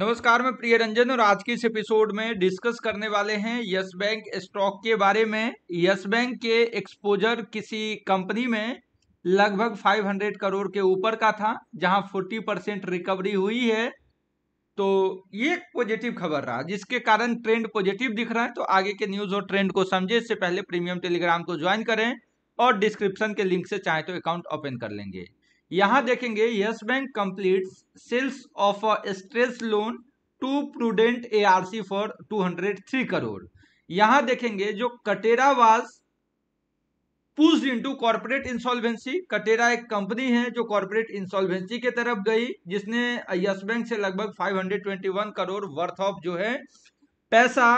नमस्कार मैं प्रिय रंजन और आज के इस एपिसोड में डिस्कस करने वाले हैं यस बैंक स्टॉक के बारे में यस बैंक के एक्सपोजर किसी कंपनी में लगभग 500 करोड़ के ऊपर का था जहां 40 परसेंट रिकवरी हुई है तो ये एक पॉजिटिव खबर रहा जिसके कारण ट्रेंड पॉजिटिव दिख रहा है तो आगे के न्यूज और ट्रेंड को समझे इससे पहले प्रीमियम टेलीग्राम को ज्वाइन करें और डिस्क्रिप्शन के लिंक से चाहे तो अकाउंट ओपन कर लेंगे यहां देखेंगे Yes Bank complete sales of a stress loan to Prudent ARC for 203 crore यहां देखेंगे जो Katerra was pushed into corporate insolvency Katerra एक कंपनी है जो कॉर्पोरेट इंसॉल्वेंसी के तरफ गई जिसने यस बैंक से लगभग 521 करोड़ वर्थ ऑफ जो है पैसा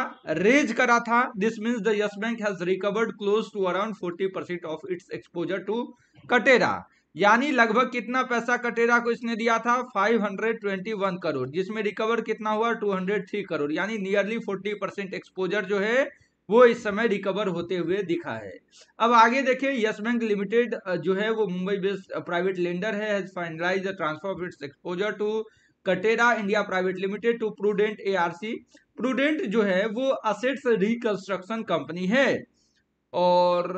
रेज करा था this means the Yes Bank has recovered close to around 40 percent of its exposure to Katerra यानी लगभग कितना पैसा कटेरा को इसने दिया था 521 करोड़ जिसमें रिकवर कितना हुआ 203 करोड़ यानी नियरली 40 परसेंट एक्सपोजर जो है वो इस समय रिकवर होते हुए दिखा है अब आगे देखे यस बैंक लिमिटेड जो है वो मुंबई बेस्ड प्राइवेट लेंडर है finalise the transfer of its exposure to Katerra India private limited to Prudent ARC Prudent जो है वो असेट्स रिकंस्ट्रक्शन कंपनी है और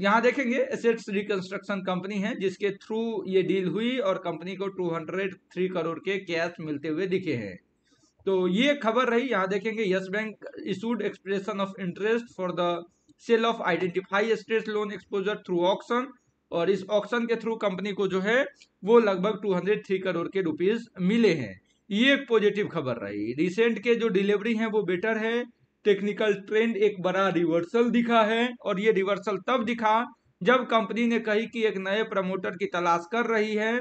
यहाँ देखेंगे एसेट्स रिकंस्ट्रक्शन कंपनी है जिसके थ्रू ये डील हुई और कंपनी को 203 करोड़ के कैश मिलते हुए दिखे हैं तो ये खबर रही यहाँ देखेंगे Yes Bank issued expression of interest for the sale of identify state loan exposure through auction और इस ऑक्शन के थ्रू कंपनी को जो है वो लगभग 203 करोड़ के रुपीज मिले हैं ये एक पॉजिटिव खबर रही रिसेंट के जो डिलीवरी है वो बेटर है टेक्निकल ट्रेंड एक बड़ा रिवर्सल दिखा है और ये रिवर्सल तब दिखा जब कंपनी ने कही कि एक नए प्रमोटर की तलाश कर रही है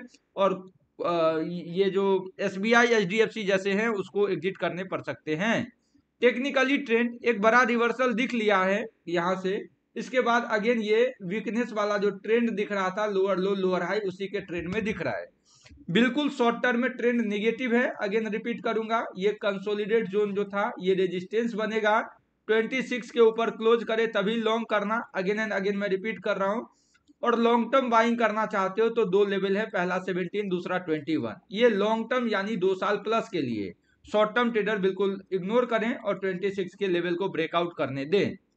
और ये जो S B I H D F C जैसे हैं उसको एग्जिट करने पड़ सकते हैं टेक्निकली ट्रेंड एक बड़ा रिवर्सल दिख लिया है यहाँ से इसके बाद अगेन ये वीकनेस वाला जो ट्रेंड दिख रहा था लोअर लो लोअर हाई उसी के ट्रेंड में दिख रहा है बिल्कुल शॉर्ट टर्म में ट्रेंड नेगेटिव है अगेन रिपीट करूंगा ये कंसोलिडेट जोन जो था ये रेजिस्टेंस बनेगा 26 के ऊपर क्लोज करे तभी लॉन्ग करना अगेन एंड अगेन मैं रिपीट कर रहा हूँ और लॉन्ग टर्म बाइंग करना चाहते हो तो दो लेवल है पहला 17 दूसरा 21 ये लॉन्ग टर्म यानी दो साल प्लस के लिए शॉर्ट टर्म ट्रेडर बिल्कुल इग्नोर करें और 26 के लेवल को ब्रेकआउट करने दें